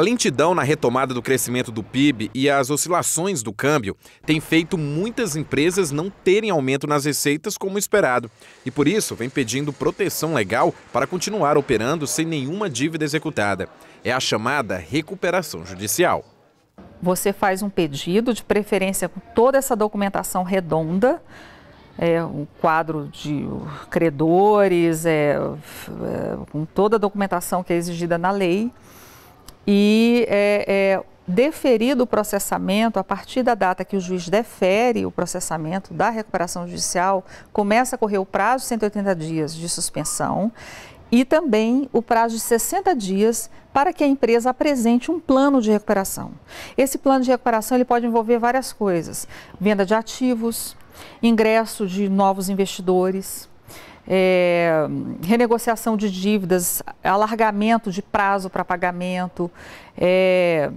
A lentidão na retomada do crescimento do PIB e as oscilações do câmbio têm feito muitas empresas não terem aumento nas receitas como esperado, e por isso vem pedindo proteção legal para continuar operando sem nenhuma dívida executada. É a chamada recuperação judicial. Você faz um pedido, de preferência com toda essa documentação redonda, é, um quadro de credores, é, é, com toda a documentação que é exigida na lei e é, é, deferido o processamento, a partir da data que o juiz defere o processamento da recuperação judicial, começa a correr o prazo de 180 dias de suspensão e também o prazo de 60 dias para que a empresa apresente um plano de recuperação. Esse plano de recuperação ele pode envolver várias coisas: venda de ativos, ingresso de novos investidores, é, renegociação de dívidas, alargamento de prazo para pagamento, é,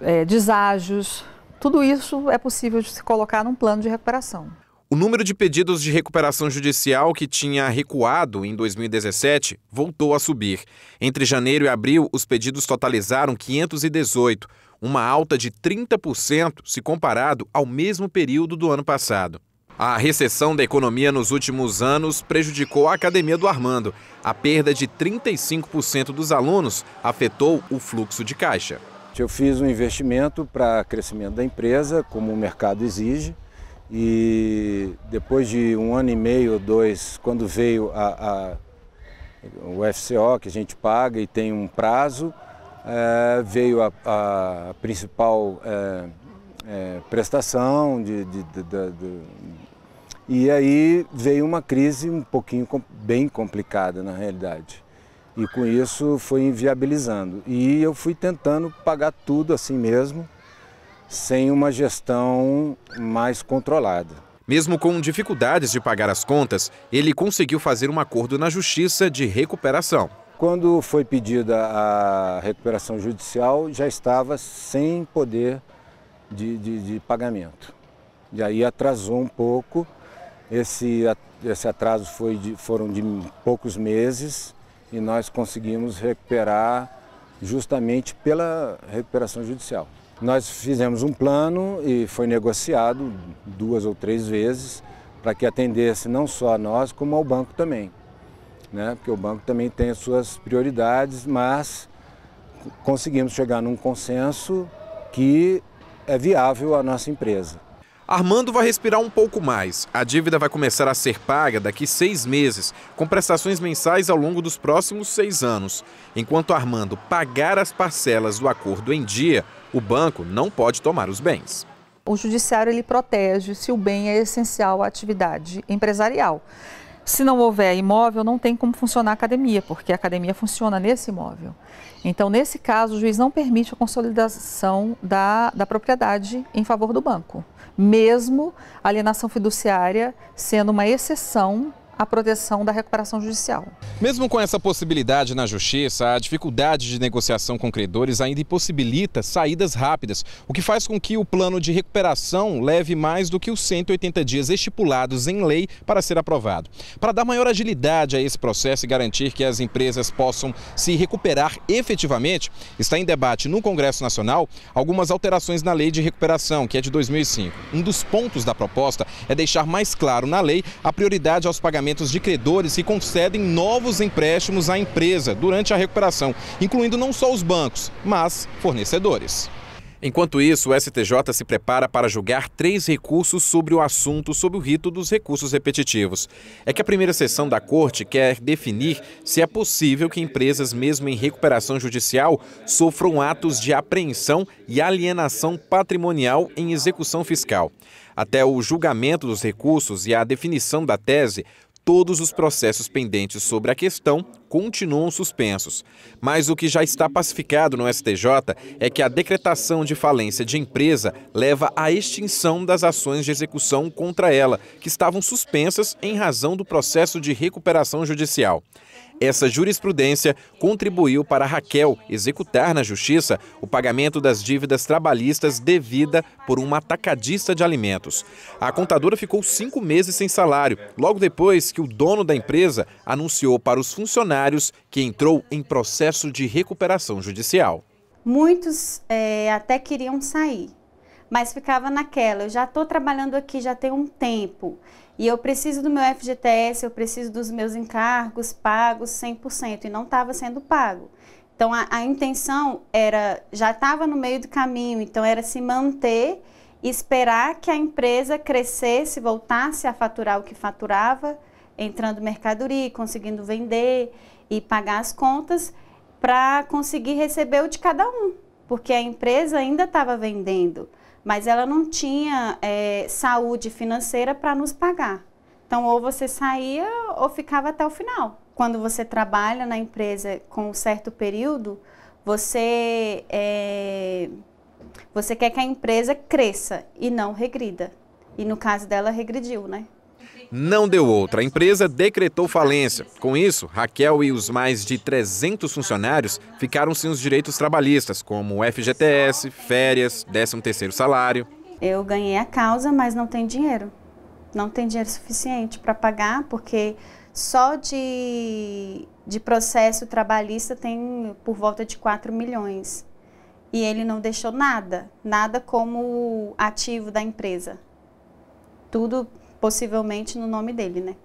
é, deságios. Tudo isso é possível de se colocar num plano de recuperação. O número de pedidos de recuperação judicial que tinha recuado em 2017 voltou a subir. Entre janeiro e abril, os pedidos totalizaram 518, uma alta de 30% se comparado ao mesmo período do ano passado. A recessão da economia nos últimos anos prejudicou a academia do Armando. A perda de 35% dos alunos afetou o fluxo de caixa. Eu fiz um investimento para crescimento da empresa, como o mercado exige, e depois de um ano e meio ou dois, quando veio a, a, o FCO, que a gente paga e tem um prazo, é, veio a, a principal. É, é, prestação, de, de, de, de, e aí veio uma crise um pouquinho bem complicada na realidade. E com isso foi inviabilizando. E eu fui tentando pagar tudo assim mesmo, sem uma gestão mais controlada. Mesmo com dificuldades de pagar as contas, ele conseguiu fazer um acordo na justiça de recuperação. Quando foi pedida a recuperação judicial, já estava sem poder de, de, de pagamento. E aí atrasou um pouco, esse, esse atraso foi de, foram de poucos meses e nós conseguimos recuperar justamente pela recuperação judicial. Nós fizemos um plano e foi negociado duas ou três vezes para que atendesse não só a nós, como ao banco também. Né? Porque o banco também tem as suas prioridades, mas conseguimos chegar num consenso que é viável a nossa empresa. Armando vai respirar um pouco mais. A dívida vai começar a ser paga daqui seis meses, com prestações mensais ao longo dos próximos seis anos. Enquanto Armando pagar as parcelas do acordo em dia, o banco não pode tomar os bens. O judiciário ele protege se o bem é essencial à atividade empresarial. Se não houver imóvel, não tem como funcionar a academia, porque a academia funciona nesse imóvel. Então, nesse caso, o juiz não permite a consolidação da, da propriedade em favor do banco, mesmo a alienação fiduciária sendo uma exceção a proteção da recuperação judicial. Mesmo com essa possibilidade na justiça, a dificuldade de negociação com credores ainda impossibilita saídas rápidas, o que faz com que o plano de recuperação leve mais do que os 180 dias estipulados em lei para ser aprovado. Para dar maior agilidade a esse processo e garantir que as empresas possam se recuperar efetivamente, está em debate no Congresso Nacional algumas alterações na lei de recuperação, que é de 2005. Um dos pontos da proposta é deixar mais claro na lei a prioridade aos pagamentos de credores que concedem novos empréstimos à empresa durante a recuperação, incluindo não só os bancos, mas fornecedores. Enquanto isso, o STJ se prepara para julgar três recursos sobre o assunto sobre o rito dos recursos repetitivos. É que a primeira sessão da Corte quer definir se é possível que empresas, mesmo em recuperação judicial, sofram atos de apreensão e alienação patrimonial em execução fiscal. Até o julgamento dos recursos e a definição da tese, todos os processos pendentes sobre a questão continuam suspensos. Mas o que já está pacificado no STJ é que a decretação de falência de empresa leva à extinção das ações de execução contra ela, que estavam suspensas em razão do processo de recuperação judicial. Essa jurisprudência contribuiu para Raquel executar na justiça o pagamento das dívidas trabalhistas devida por uma atacadista de alimentos. A contadora ficou cinco meses sem salário, logo depois que o dono da empresa anunciou para os funcionários funcionários que entrou em processo de recuperação judicial. Muitos é, até queriam sair, mas ficava naquela, eu já estou trabalhando aqui já tem um tempo e eu preciso do meu FGTS, eu preciso dos meus encargos pagos 100% e não estava sendo pago. Então a, a intenção era, já estava no meio do caminho, então era se manter e esperar que a empresa crescesse, voltasse a faturar o que faturava, entrando mercadoria, conseguindo vender e pagar as contas para conseguir receber o de cada um, porque a empresa ainda estava vendendo, mas ela não tinha é, saúde financeira para nos pagar. Então, ou você saía ou ficava até o final. Quando você trabalha na empresa com um certo período, você, é, você quer que a empresa cresça e não regrida. E no caso dela, regrediu, né? Não deu outra. A empresa decretou falência. Com isso, Raquel e os mais de 300 funcionários ficaram sem os direitos trabalhistas, como FGTS, férias, 13º salário. Eu ganhei a causa, mas não tem dinheiro. Não tem dinheiro suficiente para pagar, porque só de, de processo trabalhista tem por volta de 4 milhões. E ele não deixou nada, nada como ativo da empresa. Tudo possivelmente no nome dele, né?